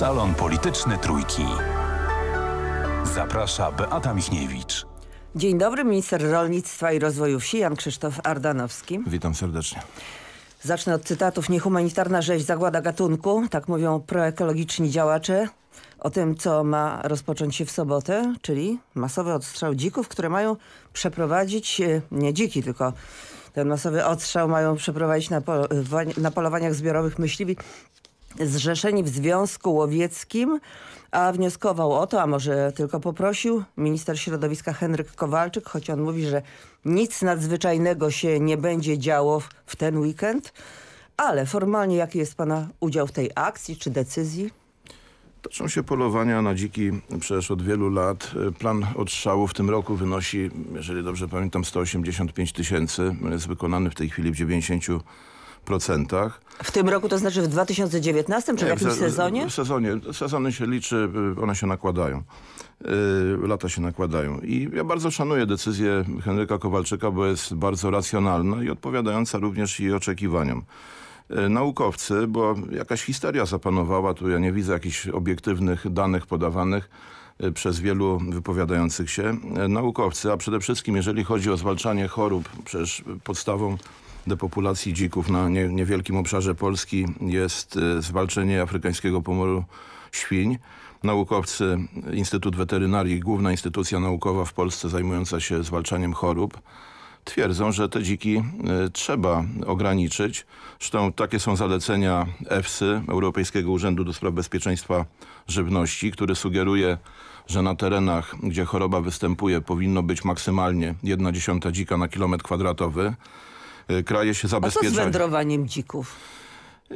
Salon Polityczny Trójki. Zaprasza Beata Michniewicz. Dzień dobry, minister rolnictwa i rozwoju wsi Jan Krzysztof Ardanowski. Witam serdecznie. Zacznę od cytatów. Niehumanitarna rzeź zagłada gatunku, tak mówią proekologiczni działacze. O tym, co ma rozpocząć się w sobotę, czyli masowy odstrzał dzików, które mają przeprowadzić, e, nie dziki, tylko ten masowy odstrzał mają przeprowadzić na, pol na polowaniach zbiorowych myśliwi zrzeszeni w Związku Łowieckim, a wnioskował o to, a może tylko poprosił minister środowiska Henryk Kowalczyk, choć on mówi, że nic nadzwyczajnego się nie będzie działo w ten weekend. Ale formalnie jaki jest Pana udział w tej akcji czy decyzji? Toczą się polowania na dziki przecież od wielu lat. Plan odstrzału w tym roku wynosi, jeżeli dobrze pamiętam, 185 tysięcy. Jest wykonany w tej chwili w 90 procentach. W tym roku, to znaczy w 2019 czy Nie, w jakimś sezonie? W sezonie. Sezony się liczy, y, one się nakładają. Y, lata się nakładają. I ja bardzo szanuję decyzję Henryka Kowalczyka, bo jest bardzo racjonalna i odpowiadająca również jej oczekiwaniom y, naukowcy, bo jakaś histeria zapanowała, tu ja nie widzę jakichś obiektywnych danych podawanych przez wielu wypowiadających się naukowcy, a przede wszystkim jeżeli chodzi o zwalczanie chorób, przecież podstawą depopulacji dzików na nie, niewielkim obszarze Polski jest e, zwalczenie afrykańskiego pomoru świń. Naukowcy, Instytut Weterynarii, główna instytucja naukowa w Polsce zajmująca się zwalczaniem chorób, twierdzą, że te dziki e, trzeba ograniczyć. Zresztą takie są zalecenia EFSY, Europejskiego Urzędu do Spraw Bezpieczeństwa Żywności, który sugeruje, że na terenach, gdzie choroba występuje, powinno być maksymalnie 1 dziesiąta dzika na kilometr kwadratowy. Y, kraje się zabezpieczają. A co z wędrowaniem dzików?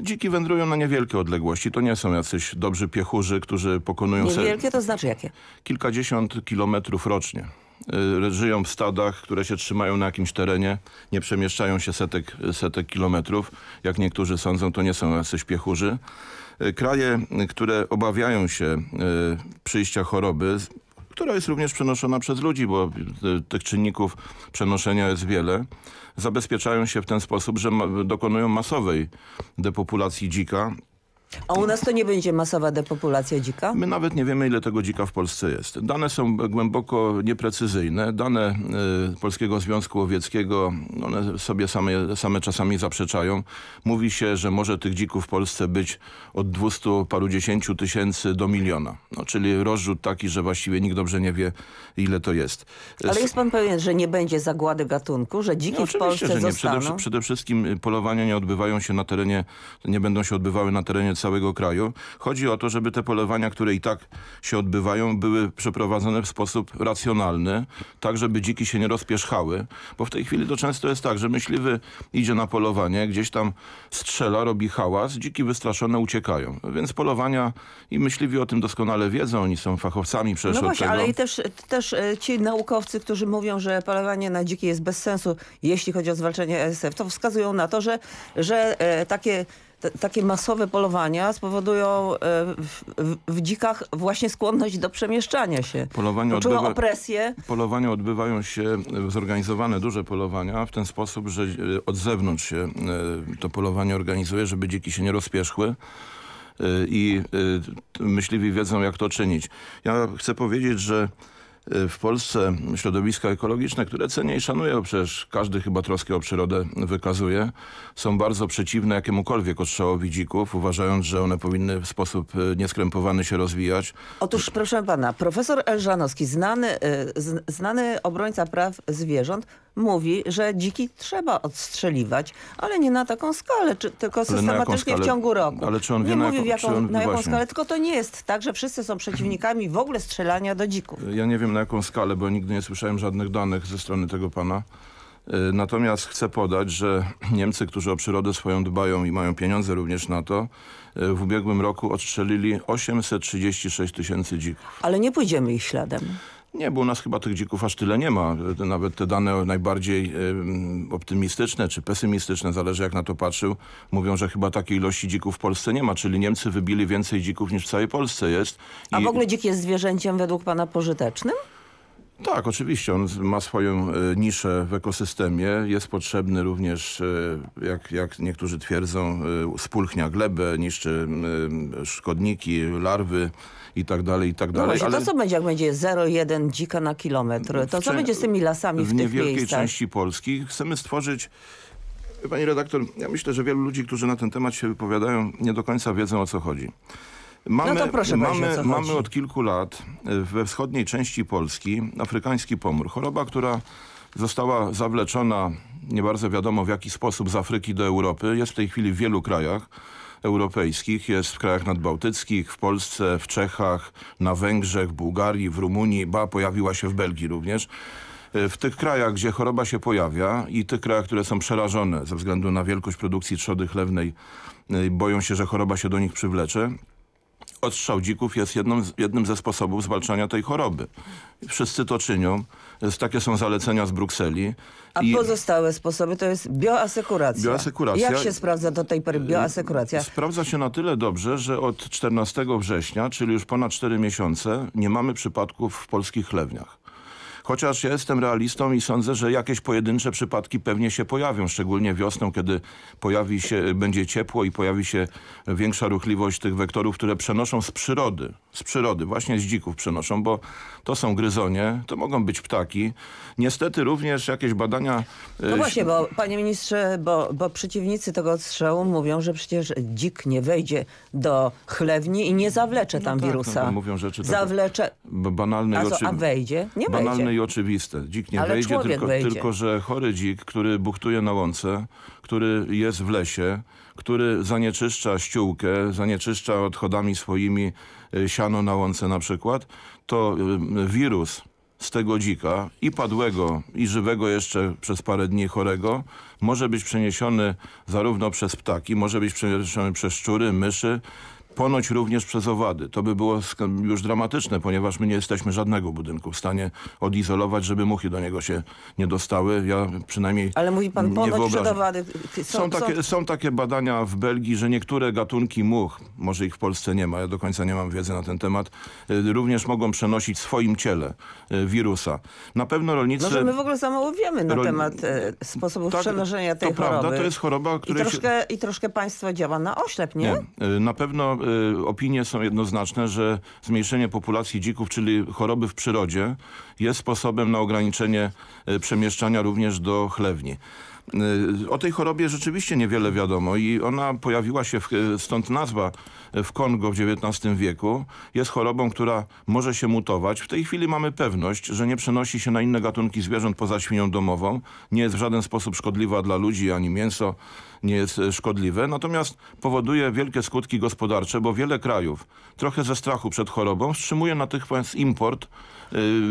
Dziki wędrują na niewielkie odległości. To nie są jacyś dobrzy piechurzy, którzy pokonują... Niewielkie to znaczy jakie? Kilkadziesiąt kilometrów rocznie y, żyją w stadach, które się trzymają na jakimś terenie, nie przemieszczają się setek, setek kilometrów. Jak niektórzy sądzą, to nie są jacyś piechurzy. Y, kraje, które obawiają się przyjścia choroby, która jest również przenoszona przez ludzi, bo e, tych czynników przenoszenia jest wiele, zabezpieczają się w ten sposób, że ma dokonują masowej depopulacji dzika, a u nas to nie będzie masowa depopulacja dzika? My nawet nie wiemy, ile tego dzika w Polsce jest. Dane są głęboko nieprecyzyjne. Dane y, Polskiego Związku Łowieckiego, one sobie same, same czasami zaprzeczają. Mówi się, że może tych dzików w Polsce być od 200 paru dziesięciu tysięcy do miliona. No, czyli rozrzut taki, że właściwie nikt dobrze nie wie, ile to jest. Ale jest pan pewien, że nie będzie zagłady gatunku, że dziki no, w Polsce że nie. Przede, przede wszystkim polowania nie odbywają się na terenie, nie będą się odbywały na terenie całego kraju. Chodzi o to, żeby te polowania, które i tak się odbywają, były przeprowadzone w sposób racjonalny, tak żeby dziki się nie rozpierzchały, bo w tej chwili to często jest tak, że myśliwy idzie na polowanie, gdzieś tam strzela, robi hałas, dziki wystraszone uciekają. Więc polowania i myśliwi o tym doskonale wiedzą, oni są fachowcami przecież No właśnie, ale i też, też e, ci naukowcy, którzy mówią, że polowanie na dziki jest bez sensu, jeśli chodzi o zwalczanie ASF, e to wskazują na to, że, że e, takie takie masowe polowania spowodują e, w, w, dzikach właśnie skłonność do przemieszczania się. Polowania odbywa, opresję. Polowania odbywają się, e, zorganizowane duże polowania w ten sposób, że e, od zewnątrz się to polowanie organizuje, żeby dziki się nie rozpierzchły i myśliwi wiedzą jak to czynić. Ja chcę powiedzieć, że w Polsce środowiska ekologiczne, które cenię i szanuję, bo przecież każdy chyba troskę o przyrodę wykazuje, są bardzo przeciwne jakiemukolwiek ostrzałowi dzików, uważając, że one powinny w sposób e, nieskrępowany się rozwijać. Otóż proszę pana, profesor Elżanowski, znany, e, znany obrońca praw zwierząt, mówi, że dziki trzeba odstrzeliwać, ale nie na taką skalę, czy, tylko systematycznie w ciągu roku. Ale czy on nie wie, na, mówi, jaką, on, na jaką skalę, tylko to nie jest tak, że wszyscy są przeciwnikami w ogóle strzelania do dzików. Ja nie wiem na jaką skalę, bo nigdy nie słyszałem żadnych danych ze strony tego pana. E, natomiast chcę podać, że Niemcy, którzy o przyrodę swoją dbają i mają pieniądze również na to, e, w ubiegłym roku odstrzelili 836 tysięcy dzików. Ale nie pójdziemy ich śladem. Nie, bo u nas chyba tych dzików aż tyle nie ma. Nawet te dane najbardziej optymistyczne czy pesymistyczne, zależy jak na to patrzył, mówią, że chyba takiej ilości dzików w Polsce nie ma, czyli Niemcy wybili więcej dzików niż w całej Polsce jest. I... A w ogóle dzik jest zwierzęciem według pana pożytecznym? Tak, oczywiście. On ma swoją e, niszę w ekosystemie. Jest potrzebny również, e, jak, jak niektórzy twierdzą, e, spulchnia glebę, niszczy szkodniki, larwy i tak dalej, i tak no dalej. No właśnie, ale... to co będzie, jak będzie 0,1 dzika na kilometr? To co będzie z tymi lasami w, w tych miejscach? W niewielkiej części Polski chcemy stworzyć Pani redaktor, ja myślę, że wielu ludzi, którzy na ten temat się wypowiadają, nie do końca wiedzą o co chodzi. Mamy, no to proszę mamy, mamy od kilku lat e, we wschodniej części Polski afrykański pomór. Choroba, która została zawleczona, nie bardzo wiadomo w jaki sposób, z Afryki do Europy. Jest w tej chwili w wielu krajach europejskich, jest w krajach nadbałtyckich, w Polsce, w Czechach, na Węgrzech, w Bułgarii, w Rumunii, ba, pojawiła się w Belgii również. E, w tych krajach, gdzie choroba się pojawia i tych krajach, które są przerażone ze względu na wielkość produkcji trzody chlewnej, e, boją się, że choroba się do nich przywlecze, Odstrzał dzików jest jednym jednym ze sposobów zwalczania tej choroby. Wszyscy to czynią. Takie są zalecenia z Brukseli. A I pozostałe sposoby to jest bioasekuracja. Bioasekuracja. Jak się sprawdza do tej pory y, bioasekuracja? Sprawdza się na tyle dobrze, że od 14 września, czyli już ponad 4 miesiące, nie mamy przypadków w polskich chlewniach. Chociaż ja jestem realistą i sądzę, że jakieś pojedyncze przypadki pewnie się pojawią, szczególnie wiosną, kiedy pojawi się, będzie ciepło i pojawi się większa ruchliwość tych wektorów, które przenoszą z przyrody, z przyrody, właśnie z dzików przenoszą, bo to są gryzonie, to mogą być ptaki. Niestety również jakieś badania... E, no właśnie, bo panie ministrze, bo, bo przeciwnicy tego odstrzału mówią, że przecież dzik nie wejdzie do chlewni i nie zawlecze no tam tak, no tak, wirusa. No, mówią rzeczy takie... Zawlecze... Banalnej, a, co, a wejdzie? Nie banalnej wejdzie i oczywiste. Dzik nie wejdzie tylko, wejdzie, tylko że chory dzik, który buchtuje na łące, który jest w lesie, który zanieczyszcza ściółkę, zanieczyszcza odchodami swoimi y, siano na łące na przykład, to y, wirus z tego dzika i padłego, i żywego jeszcze przez parę dni chorego, może być przeniesiony zarówno przez ptaki, może być przeniesiony przez szczury, myszy, ponoć również przez owady. To by było już dramatyczne, ponieważ my nie jesteśmy żadnego budynku w stanie odizolować, żeby muchy do niego się nie dostały. Ja przynajmniej Ale mówi pan ponoć wyobrażam. owady. Są, są, takie, są takie badania w Belgii, że niektóre gatunki much, może ich w Polsce nie ma, ja do końca nie mam wiedzy na ten temat, y, również mogą przenosić w swoim ciele y, wirusa. Na pewno rolnicy... Może my w ogóle za mało wiemy na Rol... temat y, sposobów tak, przenoszenia tej to choroby. To prawda, to jest choroba, która... I troszkę, się... I troszkę państwo działa na oślep, nie? nie. Na pewno Y, opinie są jednoznaczne, że zmniejszenie populacji dzików, czyli choroby w przyrodzie jest sposobem na ograniczenie y, przemieszczania również do chlewni. Y, o tej chorobie rzeczywiście niewiele wiadomo i ona pojawiła się, w, stąd nazwa, y, w Kongo w XIX wieku. Jest chorobą, która może się mutować. W tej chwili mamy pewność, że nie przenosi się na inne gatunki zwierząt poza świnią domową. Nie jest w żaden sposób szkodliwa dla ludzi, ani mięso nie jest y, szkodliwe. Natomiast powoduje wielkie skutki gospodarcze, bo wiele krajów, trochę ze strachu przed chorobą, wstrzymuje natychmiast import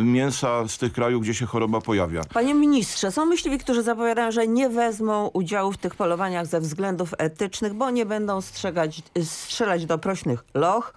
mięsa z tych krajów, gdzie się choroba pojawia. Panie ministrze, są myśliwi, którzy zapowiadają, że nie nie wezmą udziału w tych polowaniach ze względów etycznych, bo nie będą strzegać, strzelać do prośnych loch.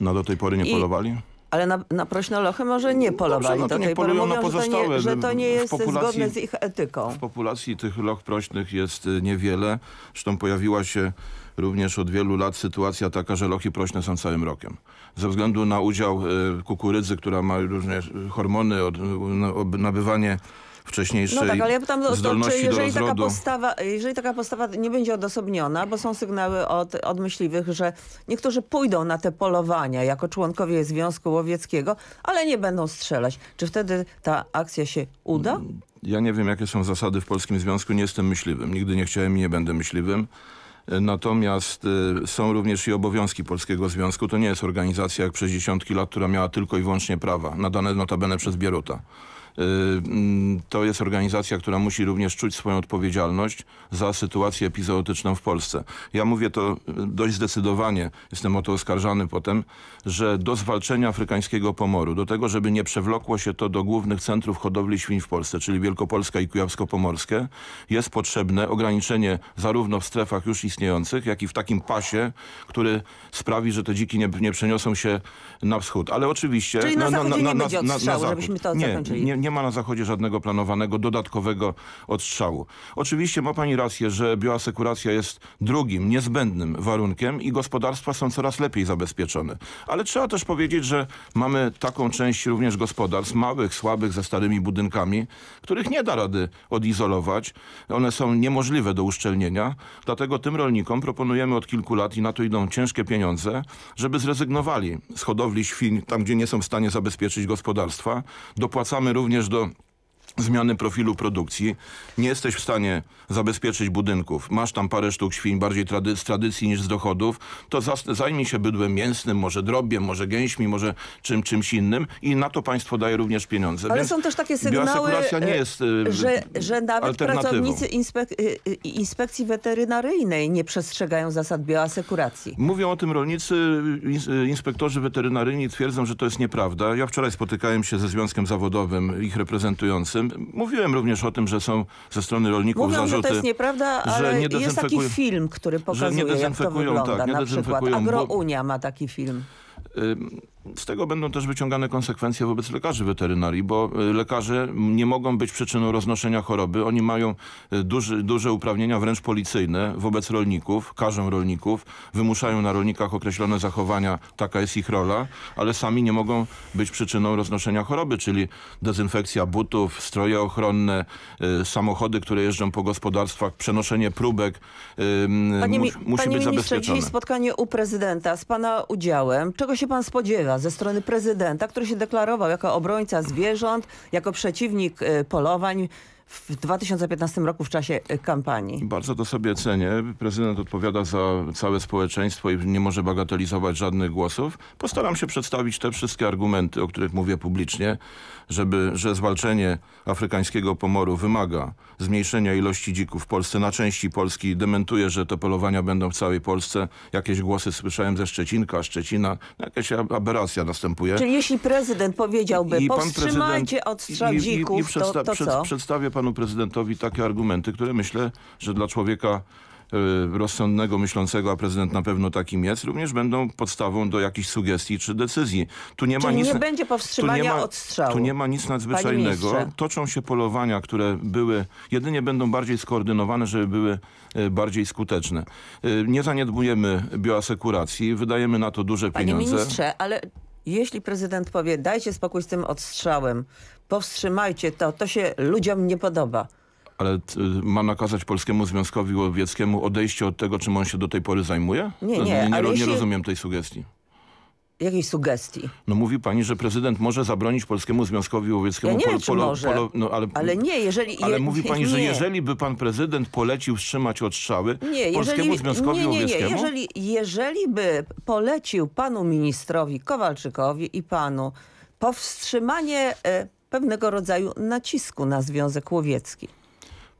No do tej pory nie I... polowali? Ale na, na prośne lochy może nie polowali Dobrze, no to nie polują Mówią, na pozostałe, że to nie, że to nie jest zgodne z ich etyką. W populacji tych loch prośnych jest y, niewiele. Zresztą pojawiła się również od wielu lat sytuacja taka, że lochy prośne są całym rokiem. Ze względu na udział y, kukurydzy, która ma różne hormony, y, no, nabywanie wcześniejszej No tak, ale ja pytam to, czy jeżeli taka, postawa, jeżeli taka postawa nie będzie odosobniona, bo są sygnały od, od myśliwych, że niektórzy pójdą na te polowania jako członkowie Związku Łowieckiego, ale nie będą strzelać. Czy wtedy ta akcja się uda? Mm, ja nie wiem, jakie są zasady w Polskim Związku. Nie jestem myśliwym. Nigdy nie chciałem i nie będę myśliwym. E, natomiast e, są również i obowiązki Polskiego Związku. To nie jest organizacja jak przez dziesiątki lat, która miała tylko i wyłącznie prawa, nadane notabene przez Bieruta. To jest organizacja, która musi również czuć swoją odpowiedzialność za sytuację epizodotyczną w Polsce. Ja mówię to y, dość zdecydowanie, jestem o to oskarżany potem, że do zwalczenia afrykańskiego pomoru, do tego, żeby nie przewlokło się to do głównych centrów hodowli świń w Polsce, czyli Wielkopolska i Kujawsko-Pomorskie, jest potrzebne ograniczenie zarówno w strefach już istniejących, jak i w takim pasie, który sprawi, że te dziki nie, nie przeniosą się na wschód. Ale oczywiście... Czyli na, na, na, na, na, na, na, na, na, na, na, nie ma na Zachodzie żadnego planowanego dodatkowego odstrzału. Oczywiście ma Pani rację, że bioasekuracja jest drugim, niezbędnym warunkiem i gospodarstwa są coraz lepiej zabezpieczone. Ale trzeba też powiedzieć, że mamy taką część również gospodarstw, małych, słabych, ze starymi budynkami, których nie da rady odizolować. One są niemożliwe do uszczelnienia, dlatego tym rolnikom proponujemy od kilku lat i na to idą ciężkie pieniądze, żeby zrezygnowali z hodowli świń tam, gdzie nie są w stanie zabezpieczyć gospodarstwa. Dopłacamy również между zmiany profilu produkcji, nie jesteś w stanie zabezpieczyć budynków, masz tam parę sztuk świń bardziej trady z tradycji niż z dochodów, to zajmij się bydłem mięsnym, może drobiem, może gęśmi, może czym, czymś innym i na to państwo daje również pieniądze. Ale Więc są też takie sygnały, nie e, jest, e, że, że nawet pracownicy inspek e, inspekcji weterynaryjnej nie przestrzegają zasad bioasekuracji. Mówią o tym rolnicy, inspektorzy weterynaryjni twierdzą, że to jest nieprawda. Ja wczoraj spotykałem się ze związkiem zawodowym, ich reprezentującym Mówiłem również o tym, że są ze strony rolników Mówią, zarzuty. że to jest nieprawda, ale nie jest taki film, który pokazuje, że nie jak to tak, wygląda. Tak, nie na przykład Agrounia ma taki film. Z tego będą też wyciągane konsekwencje wobec lekarzy weterynarii, bo y, lekarze nie mogą być przyczyną roznoszenia choroby. Oni mają y, duży, duże uprawnienia, wręcz policyjne wobec rolników, karzą rolników, wymuszają na rolnikach określone zachowania, taka jest ich rola, ale sami nie mogą być przyczyną roznoszenia choroby, czyli dezynfekcja butów, stroje ochronne, y, samochody, które jeżdżą po gospodarstwach, przenoszenie próbek Panie, musi, musi Panie być ministrze, dzisiaj spotkanie u prezydenta z Pana udziałem. Czego co się pan spodziewa ze strony prezydenta, który się deklarował jako obrońca zwierząt, jako przeciwnik y, polowań? w 2015 roku w czasie y, kampanii. Bardzo to sobie cenię. Prezydent odpowiada za całe społeczeństwo i nie może bagatelizować żadnych głosów. Postaram się przedstawić te wszystkie argumenty, o których mówię publicznie, żeby, że zwalczenie afrykańskiego pomoru wymaga zmniejszenia ilości dzików w Polsce. Na części Polski dementuję, że te polowania będą w całej Polsce. Jakieś głosy słyszałem ze Szczecinka, Szczecina. Jakaś aberracja następuje. Czyli jeśli prezydent powiedziałby, I powstrzymajcie strzał dzików, i, i, i to, to co? Przedstawię panu prezydentowi takie argumenty, które myślę, że dla człowieka e, rozsądnego, myślącego, a prezydent na pewno takim jest, również będą podstawą do jakichś sugestii czy decyzji. Tu nie ma nic, nie będzie powstrzymania tu nie ma, od strzału. Tu nie ma nic nadzwyczajnego. Toczą się polowania, które były, jedynie będą bardziej skoordynowane, żeby były e, bardziej skuteczne. E, nie zaniedbujemy bioasekuracji, wydajemy na to duże Panie pieniądze. Panie ministrze, ale jeśli prezydent powie, dajcie spokój z tym odstrzałem, powstrzymajcie to, to się ludziom nie podoba ale mam nakazać Polskiemu Związkowi Łowieckiemu odejście od tego, czym on się do tej pory zajmuje? Nie, no, nie. Nie, nie, nie jeśli, rozumiem tej sugestii jakiejś sugestii. No mówi pani, że prezydent może zabronić Polskiemu Związkowi Łowieckiemu... Ja nie wiem, polo, może, polo, no, ale, ale, nie, jeżeli... Ale je, mówi pani, nie. że jeżeli by pan prezydent polecił wstrzymać odstrzały nie, Polskiemu jeżeli, Związkowi nie, nie, Łowieckiemu... Nie, jeżeli, jeżeli by polecił panu ministrowi Kowalczykowi i panu powstrzymanie y, pewnego rodzaju nacisku na Związek Łowiecki.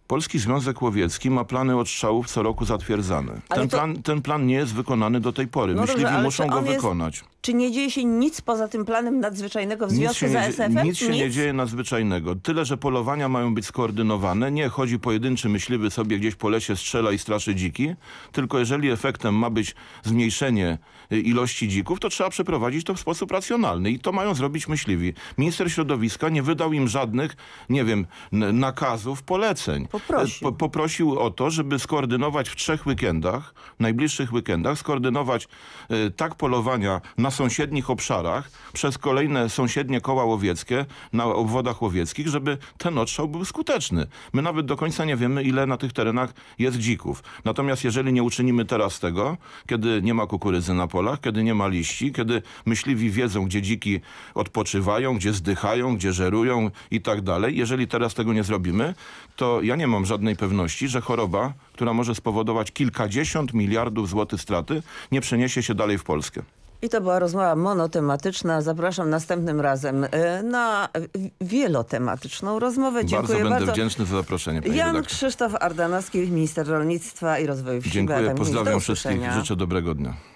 Polski Związek Łowiecki ma plany odstrzałów co roku zatwierdzane. Ten, to... plan, ten plan nie jest wykonany do tej pory. No Myśliwi dobrze, muszą go wykonać. Czy nie dzieje się nic poza tym planem nadzwyczajnego w związku z ASF-em? Nic się nic? nie dzieje nadzwyczajnego. Tyle, że polowania mają być skoordynowane. Nie chodzi pojedynczy myśliwy sobie gdzieś po lesie strzela i straszy dziki, tylko jeżeli efektem ma być zmniejszenie y, ilości dzików, to trzeba przeprowadzić to w sposób racjonalny i to mają zrobić myśliwi. Minister środowiska nie wydał im żadnych, nie wiem, nakazów, poleceń. E, poprosił. Po, poprosił o to, żeby skoordynować w trzech weekendach, najbliższych weekendach, skoordynować y, tak polowania na sąsiednich obszarach przez kolejne sąsiednie koła łowieckie na obwodach łowieckich, żeby ten odstrzał był skuteczny. My nawet do końca nie wiemy, ile na tych terenach jest dzików. Natomiast jeżeli nie uczynimy teraz tego, kiedy nie ma kukurydzy na polach, kiedy nie ma liści, kiedy myśliwi wiedzą, gdzie dziki odpoczywają, gdzie zdychają, gdzie żerują i tak dalej, jeżeli teraz tego nie zrobimy, to ja nie mam żadnej pewności, że choroba, która może spowodować kilkadziesiąt miliardów złotych straty, nie przeniesie się dalej w Polskę. I to była rozmowa monotematyczna. Zapraszam następnym razem y, na wielotematyczną rozmowę. Dziękuję bardzo. Będę wdzięczny za zaproszenie. Pani Jan redaktor. Krzysztof Ardanowski, minister rolnictwa i rozwoju wsi. Dziękuję, pozdrawiam wszystkich. Życzę dobrego dnia.